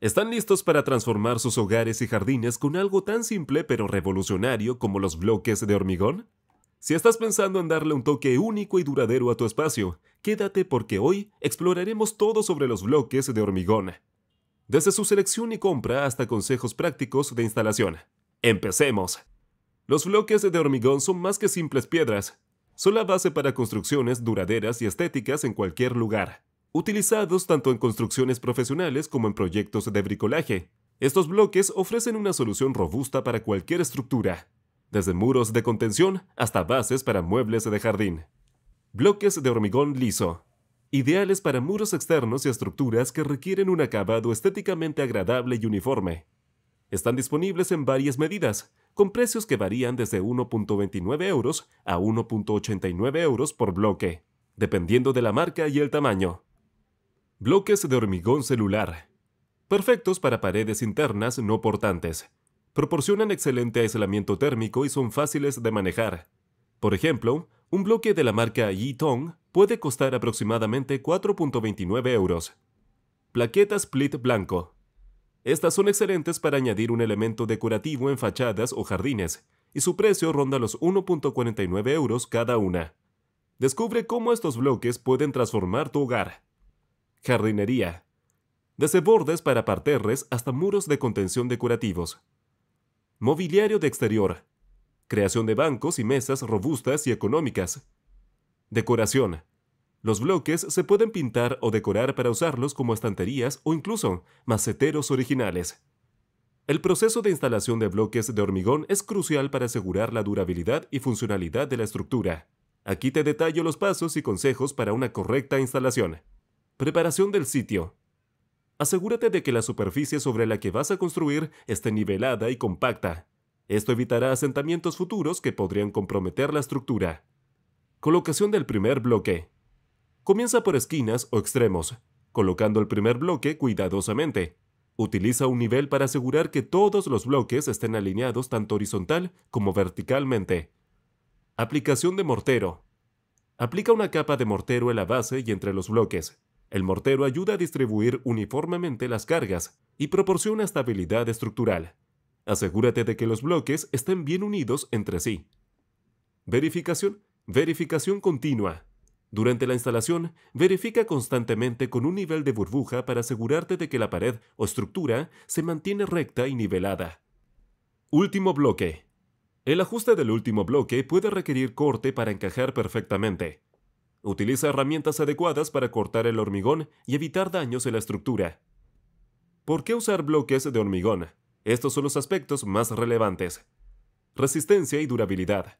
Están listos para transformar sus hogares y jardines con algo tan simple pero revolucionario como los bloques de hormigón? Si estás pensando en darle un toque único y duradero a tu espacio, quédate porque hoy exploraremos todo sobre los bloques de hormigón, desde su selección y compra hasta consejos prácticos de instalación. ¡Empecemos! Los bloques de hormigón son más que simples piedras, son la base para construcciones duraderas y estéticas en cualquier lugar utilizados tanto en construcciones profesionales como en proyectos de bricolaje. Estos bloques ofrecen una solución robusta para cualquier estructura, desde muros de contención hasta bases para muebles de jardín. Bloques de hormigón liso, ideales para muros externos y estructuras que requieren un acabado estéticamente agradable y uniforme. Están disponibles en varias medidas, con precios que varían desde 1.29 euros a 1.89 euros por bloque, dependiendo de la marca y el tamaño. Bloques de hormigón celular. Perfectos para paredes internas no portantes. Proporcionan excelente aislamiento térmico y son fáciles de manejar. Por ejemplo, un bloque de la marca Yitong puede costar aproximadamente 4.29 euros. Plaquetas Split Blanco. Estas son excelentes para añadir un elemento decorativo en fachadas o jardines, y su precio ronda los 1.49 euros cada una. Descubre cómo estos bloques pueden transformar tu hogar jardinería, desde bordes para parterres hasta muros de contención decorativos, mobiliario de exterior, creación de bancos y mesas robustas y económicas, decoración. Los bloques se pueden pintar o decorar para usarlos como estanterías o incluso maceteros originales. El proceso de instalación de bloques de hormigón es crucial para asegurar la durabilidad y funcionalidad de la estructura. Aquí te detallo los pasos y consejos para una correcta instalación. Preparación del sitio. Asegúrate de que la superficie sobre la que vas a construir esté nivelada y compacta. Esto evitará asentamientos futuros que podrían comprometer la estructura. Colocación del primer bloque. Comienza por esquinas o extremos, colocando el primer bloque cuidadosamente. Utiliza un nivel para asegurar que todos los bloques estén alineados tanto horizontal como verticalmente. Aplicación de mortero. Aplica una capa de mortero en la base y entre los bloques. El mortero ayuda a distribuir uniformemente las cargas y proporciona estabilidad estructural. Asegúrate de que los bloques estén bien unidos entre sí. Verificación. Verificación continua. Durante la instalación, verifica constantemente con un nivel de burbuja para asegurarte de que la pared o estructura se mantiene recta y nivelada. Último bloque. El ajuste del último bloque puede requerir corte para encajar perfectamente. Utiliza herramientas adecuadas para cortar el hormigón y evitar daños en la estructura. ¿Por qué usar bloques de hormigón? Estos son los aspectos más relevantes. Resistencia y durabilidad.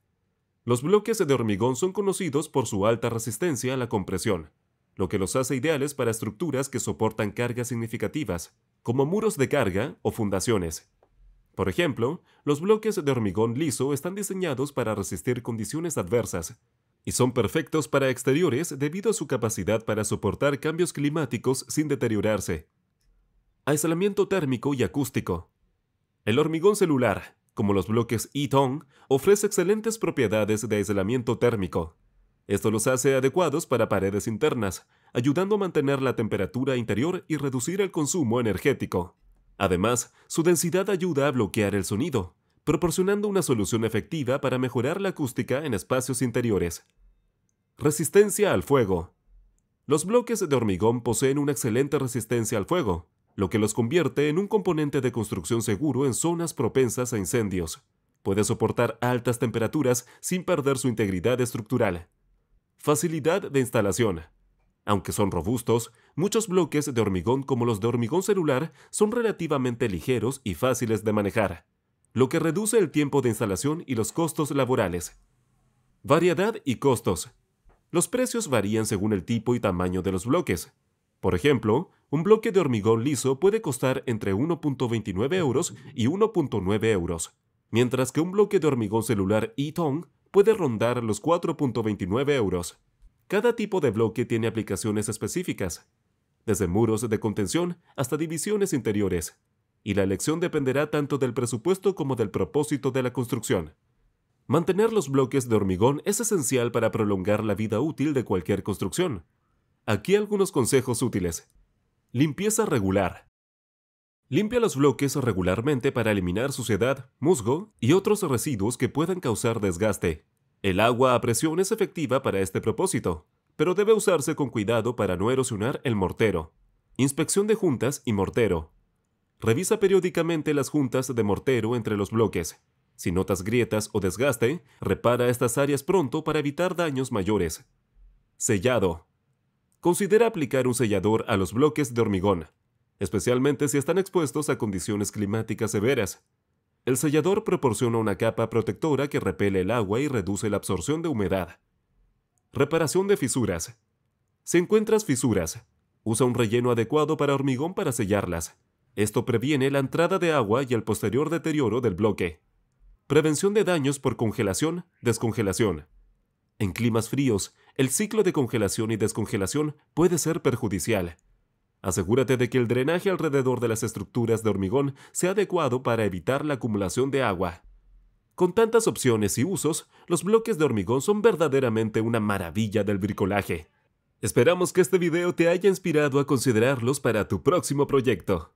Los bloques de hormigón son conocidos por su alta resistencia a la compresión, lo que los hace ideales para estructuras que soportan cargas significativas, como muros de carga o fundaciones. Por ejemplo, los bloques de hormigón liso están diseñados para resistir condiciones adversas, y son perfectos para exteriores debido a su capacidad para soportar cambios climáticos sin deteriorarse. Aislamiento térmico y acústico. El hormigón celular, como los bloques E-Tong, ofrece excelentes propiedades de aislamiento térmico. Esto los hace adecuados para paredes internas, ayudando a mantener la temperatura interior y reducir el consumo energético. Además, su densidad ayuda a bloquear el sonido, proporcionando una solución efectiva para mejorar la acústica en espacios interiores. Resistencia al fuego. Los bloques de hormigón poseen una excelente resistencia al fuego, lo que los convierte en un componente de construcción seguro en zonas propensas a incendios. Puede soportar altas temperaturas sin perder su integridad estructural. Facilidad de instalación. Aunque son robustos, muchos bloques de hormigón como los de hormigón celular son relativamente ligeros y fáciles de manejar lo que reduce el tiempo de instalación y los costos laborales. Variedad y costos. Los precios varían según el tipo y tamaño de los bloques. Por ejemplo, un bloque de hormigón liso puede costar entre 1.29 euros y 1.9 euros, mientras que un bloque de hormigón celular e-tong puede rondar los 4.29 euros. Cada tipo de bloque tiene aplicaciones específicas, desde muros de contención hasta divisiones interiores y la elección dependerá tanto del presupuesto como del propósito de la construcción. Mantener los bloques de hormigón es esencial para prolongar la vida útil de cualquier construcción. Aquí algunos consejos útiles. Limpieza regular. Limpia los bloques regularmente para eliminar suciedad, musgo y otros residuos que puedan causar desgaste. El agua a presión es efectiva para este propósito, pero debe usarse con cuidado para no erosionar el mortero. Inspección de juntas y mortero. Revisa periódicamente las juntas de mortero entre los bloques. Si notas grietas o desgaste, repara estas áreas pronto para evitar daños mayores. Sellado. Considera aplicar un sellador a los bloques de hormigón, especialmente si están expuestos a condiciones climáticas severas. El sellador proporciona una capa protectora que repele el agua y reduce la absorción de humedad. Reparación de fisuras. Si encuentras fisuras, usa un relleno adecuado para hormigón para sellarlas. Esto previene la entrada de agua y el posterior deterioro del bloque. Prevención de daños por congelación, descongelación. En climas fríos, el ciclo de congelación y descongelación puede ser perjudicial. Asegúrate de que el drenaje alrededor de las estructuras de hormigón sea adecuado para evitar la acumulación de agua. Con tantas opciones y usos, los bloques de hormigón son verdaderamente una maravilla del bricolaje. Esperamos que este video te haya inspirado a considerarlos para tu próximo proyecto.